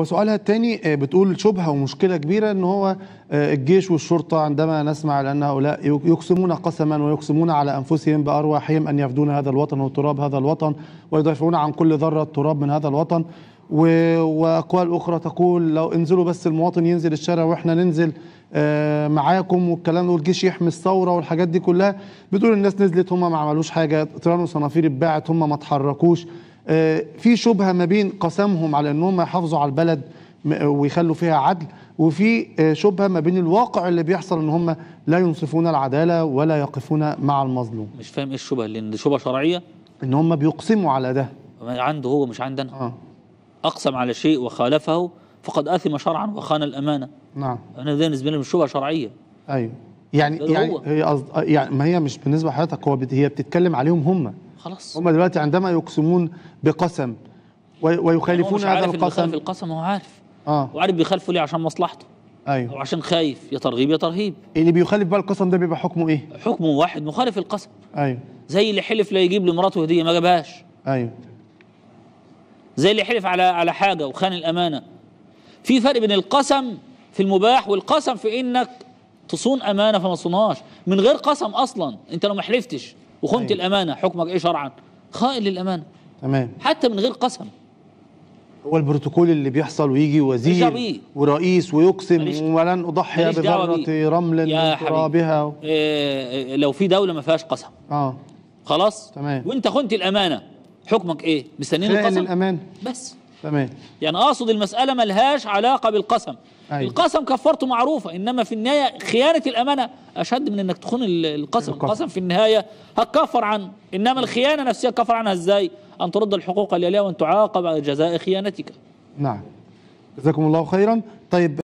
وسؤالها الثاني آه، بتقول شبهة ومشكلة كبيرة ان هو آه، الجيش والشرطة عندما نسمع لأن هؤلاء يقسمون قسما ويقسمون على أنفسهم بأرواحهم أن يفدون هذا الوطن وتراب هذا الوطن ويدافعون عن كل ذرة تراب من هذا الوطن وأقوال أخرى تقول لو انزلوا بس المواطن ينزل الشارع وإحنا ننزل آه، معاكم والكلام والجيش يحمي الثورة والحاجات دي كلها بتقول الناس نزلت هم ما عملوش حاجة طيران وصنافير اتباعت هم ما اتحركوش آه، في شبهه ما بين قسمهم على انهم يحافظوا على البلد آه، ويخلوا فيها عدل وفي آه، شبهه ما بين الواقع اللي بيحصل ان هم لا ينصفون العداله ولا يقفون مع المظلوم مش فاهم ايه الشبهه لان دي شبهه شرعيه ان هم بيقسموا على ده عنده هو مش عندنا آه. اقسم على شيء وخالفه فقد اثم شرعا وخان الامانه نعم انا ده بالنسبه لي مش شبهه شرعيه ايوه يعني يعني هي يعني ما هي مش بالنسبه لحضرتك هو هي بتتكلم عليهم هم خلاص هم دلوقتي عندما يقسمون بقسم ويخالفون هذا القسم عارف القسم هو عارف اه وعارف بيخالفه ليه عشان مصلحته ايوه وعشان خايف يا ترغيب يا ترهيب اللي بيخالف بقى القسم ده بيبقى حكمه ايه؟ حكمه واحد مخالف القسم ايوه زي اللي حلف لا يجيب لمراته هديه ما جابهاش ايوه زي اللي حلف على على حاجه وخان الامانه في فرق بين القسم في المباح والقسم في انك تصون امانه فما تصونهاش من غير قسم اصلا انت لو ما حلفتش وخنت أيه. الأمانة حكمك إيه شرعا خائن للأمانة تمام حتى من غير قسم هو البروتوكول اللي بيحصل ويجي وزير ورئيس ويقسم ولن اضحي بذره رمل ترابها و... آه، إيه لو في دوله ما فيهاش قسم اه خلاص تمام وانت خنت الامانه حكمك ايه مستنين القسم الامانه بس تمام يعني اقصد المساله ملهاش علاقه بالقسم أيوة. القسم كفرته معروفه انما في النهايه خيانه الامانه اشد من انك تخون القسم القسم, القسم في النهايه هتكفر عنه انما نعم. الخيانه نفسها تكفر عنها ازاي ان ترد الحقوق اليها وان تعاقب على جزاء خيانتك نعم جزاكم الله خيرا طيب